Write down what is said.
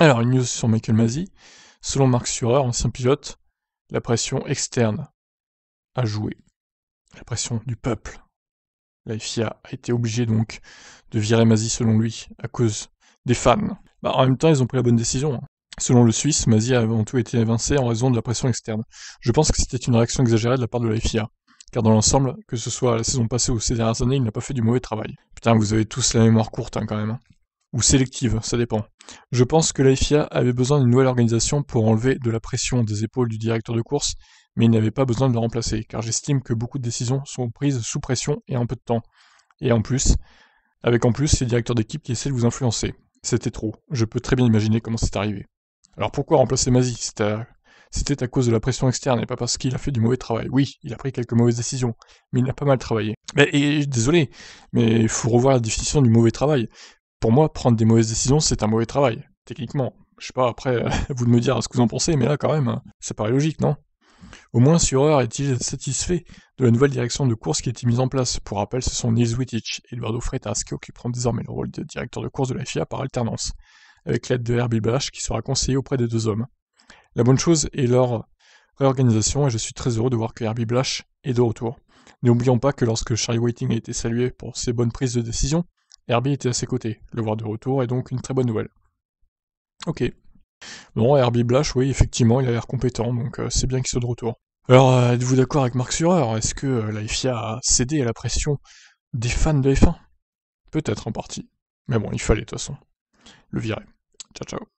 Alors, une news sur Michael Mazzi, Selon Marc Surer, ancien pilote, la pression externe a joué. La pression du peuple. La FIA a été obligée donc de virer Mazzi selon lui à cause des fans. Bah, en même temps, ils ont pris la bonne décision. Hein. Selon le Suisse, Mazzi a avant tout été évincé en raison de la pression externe. Je pense que c'était une réaction exagérée de la part de la FIA. Car dans l'ensemble, que ce soit la saison passée ou ces dernières années, il n'a pas fait du mauvais travail. Putain, vous avez tous la mémoire courte hein, quand même. Hein ou sélective, ça dépend. Je pense que la FIA avait besoin d'une nouvelle organisation pour enlever de la pression des épaules du directeur de course, mais il n'avait pas besoin de la remplacer, car j'estime que beaucoup de décisions sont prises sous pression et en peu de temps. Et en plus, avec en plus ces directeurs d'équipe qui essaient de vous influencer. C'était trop. Je peux très bien imaginer comment c'est arrivé. Alors pourquoi remplacer Mazi C'était à... cause de la pression externe et pas parce qu'il a fait du mauvais travail. Oui, il a pris quelques mauvaises décisions, mais il n'a pas mal travaillé. Mais, et, désolé, mais il faut revoir la définition du mauvais travail pour moi, prendre des mauvaises décisions, c'est un mauvais travail, techniquement. Je sais pas, après, vous de me dire ce que vous en pensez, mais là, quand même, ça paraît logique, non Au moins, Sureur est-il satisfait de la nouvelle direction de course qui a été mise en place Pour rappel, ce sont Nils Wittich et Eduardo Freitas qui occuperont désormais le rôle de directeur de course de la FIA par alternance, avec l'aide de Herbie Blash qui sera conseillé auprès des deux hommes. La bonne chose est leur réorganisation et je suis très heureux de voir que Herbie Blash est de retour. N'oublions pas que lorsque Charlie Whiting a été salué pour ses bonnes prises de décision, Herbie était à ses côtés, le voir de retour est donc une très bonne nouvelle. Ok. Bon, Herbie Blash, oui, effectivement, il a l'air compétent, donc euh, c'est bien qu'il soit de retour. Alors, euh, êtes-vous d'accord avec Marc Surer Est-ce que euh, la FIA a cédé à la pression des fans de F1 Peut-être en partie. Mais bon, il fallait de toute façon. Le virer. Ciao, ciao.